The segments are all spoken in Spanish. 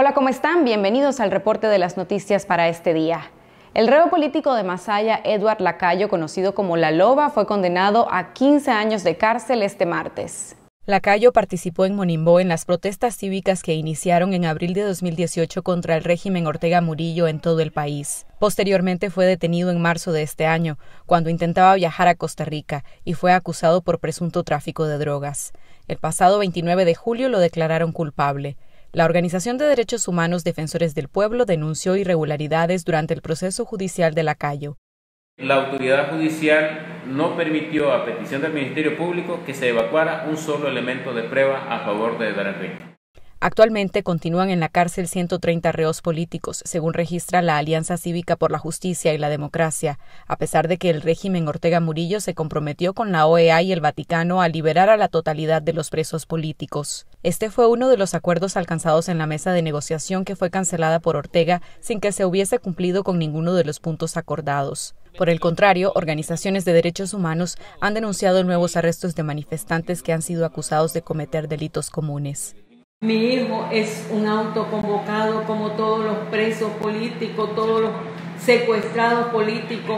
Hola, ¿cómo están? Bienvenidos al reporte de las noticias para este día. El reo político de Masaya, Edward Lacayo, conocido como La Loba, fue condenado a 15 años de cárcel este martes. Lacayo participó en Monimbó en las protestas cívicas que iniciaron en abril de 2018 contra el régimen Ortega Murillo en todo el país. Posteriormente fue detenido en marzo de este año, cuando intentaba viajar a Costa Rica y fue acusado por presunto tráfico de drogas. El pasado 29 de julio lo declararon culpable. La Organización de Derechos Humanos Defensores del Pueblo denunció irregularidades durante el proceso judicial de Lacayo. La autoridad judicial no permitió, a petición del Ministerio Público, que se evacuara un solo elemento de prueba a favor de Rico. Actualmente continúan en la cárcel 130 reos políticos, según registra la Alianza Cívica por la Justicia y la Democracia, a pesar de que el régimen Ortega Murillo se comprometió con la OEA y el Vaticano a liberar a la totalidad de los presos políticos. Este fue uno de los acuerdos alcanzados en la mesa de negociación que fue cancelada por Ortega sin que se hubiese cumplido con ninguno de los puntos acordados. Por el contrario, organizaciones de derechos humanos han denunciado nuevos arrestos de manifestantes que han sido acusados de cometer delitos comunes. Mi hijo es un autoconvocado como todos los presos políticos, todos los secuestrados políticos.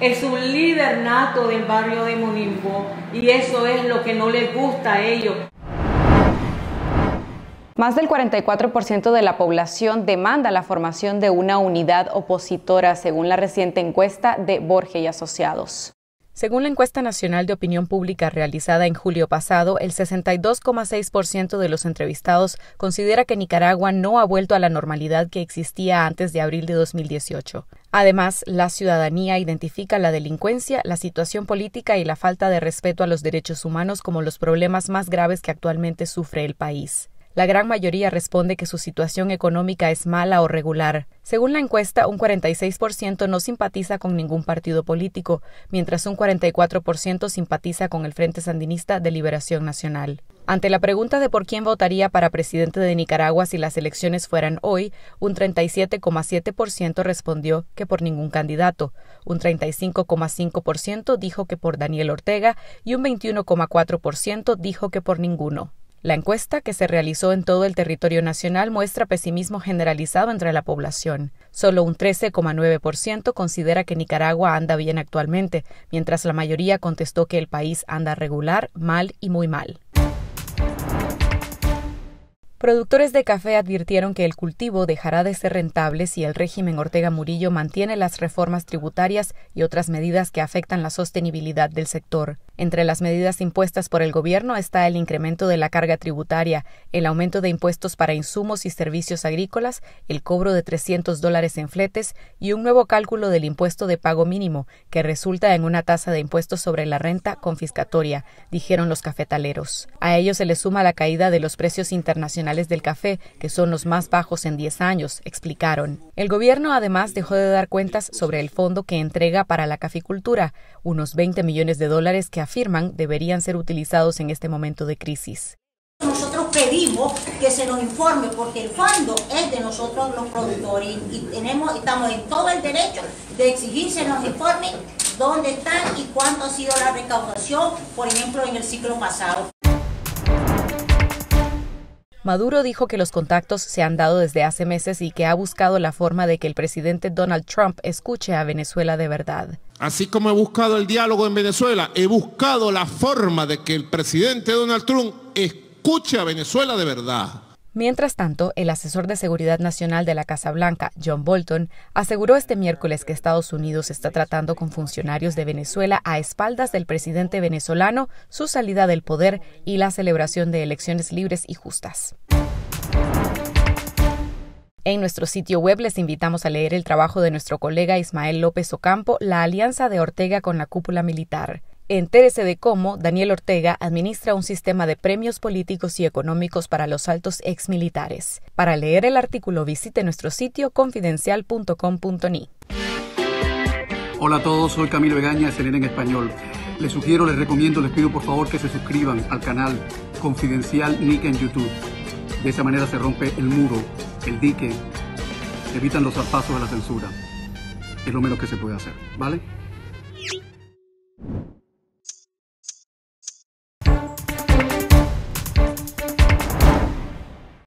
Es un líder nato del barrio de Monimbo y eso es lo que no les gusta a ellos. Más del 44% de la población demanda la formación de una unidad opositora, según la reciente encuesta de Borges y Asociados. Según la encuesta nacional de opinión pública realizada en julio pasado, el 62,6% de los entrevistados considera que Nicaragua no ha vuelto a la normalidad que existía antes de abril de 2018. Además, la ciudadanía identifica la delincuencia, la situación política y la falta de respeto a los derechos humanos como los problemas más graves que actualmente sufre el país. La gran mayoría responde que su situación económica es mala o regular. Según la encuesta, un 46% no simpatiza con ningún partido político, mientras un 44% simpatiza con el Frente Sandinista de Liberación Nacional. Ante la pregunta de por quién votaría para presidente de Nicaragua si las elecciones fueran hoy, un 37,7% respondió que por ningún candidato, un 35,5% dijo que por Daniel Ortega y un 21,4% dijo que por ninguno. La encuesta que se realizó en todo el territorio nacional muestra pesimismo generalizado entre la población. Solo un 13,9% considera que Nicaragua anda bien actualmente, mientras la mayoría contestó que el país anda regular, mal y muy mal. Productores de café advirtieron que el cultivo dejará de ser rentable si el régimen Ortega Murillo mantiene las reformas tributarias y otras medidas que afectan la sostenibilidad del sector. Entre las medidas impuestas por el gobierno está el incremento de la carga tributaria, el aumento de impuestos para insumos y servicios agrícolas, el cobro de 300 dólares en fletes y un nuevo cálculo del impuesto de pago mínimo, que resulta en una tasa de impuestos sobre la renta confiscatoria, dijeron los cafetaleros. A ello se le suma la caída de los precios internacionales del café, que son los más bajos en 10 años, explicaron. El gobierno además dejó de dar cuentas sobre el fondo que entrega para la caficultura, unos 20 millones de dólares que afirman deberían ser utilizados en este momento de crisis. Nosotros pedimos que se nos informe porque el fondo es de nosotros los productores y tenemos, estamos en todo el derecho de exigir se nos informe dónde están y cuánto ha sido la recaudación, por ejemplo, en el ciclo pasado. Maduro dijo que los contactos se han dado desde hace meses y que ha buscado la forma de que el presidente Donald Trump escuche a Venezuela de verdad. Así como he buscado el diálogo en Venezuela, he buscado la forma de que el presidente Donald Trump escuche a Venezuela de verdad. Mientras tanto, el asesor de Seguridad Nacional de la Casa Blanca, John Bolton, aseguró este miércoles que Estados Unidos está tratando con funcionarios de Venezuela a espaldas del presidente venezolano, su salida del poder y la celebración de elecciones libres y justas. En nuestro sitio web les invitamos a leer el trabajo de nuestro colega Ismael López Ocampo, La Alianza de Ortega con la Cúpula Militar. Entérese de cómo Daniel Ortega administra un sistema de premios políticos y económicos para los altos exmilitares. Para leer el artículo visite nuestro sitio confidencial.com.ni. Hola a todos, soy Camilo Egaña, CNN en español. Les sugiero, les recomiendo, les pido por favor que se suscriban al canal Confidencial Nick en YouTube. De esa manera se rompe el muro, el dique, evitan los zarpazos de la censura. Es lo menos que se puede hacer, ¿vale?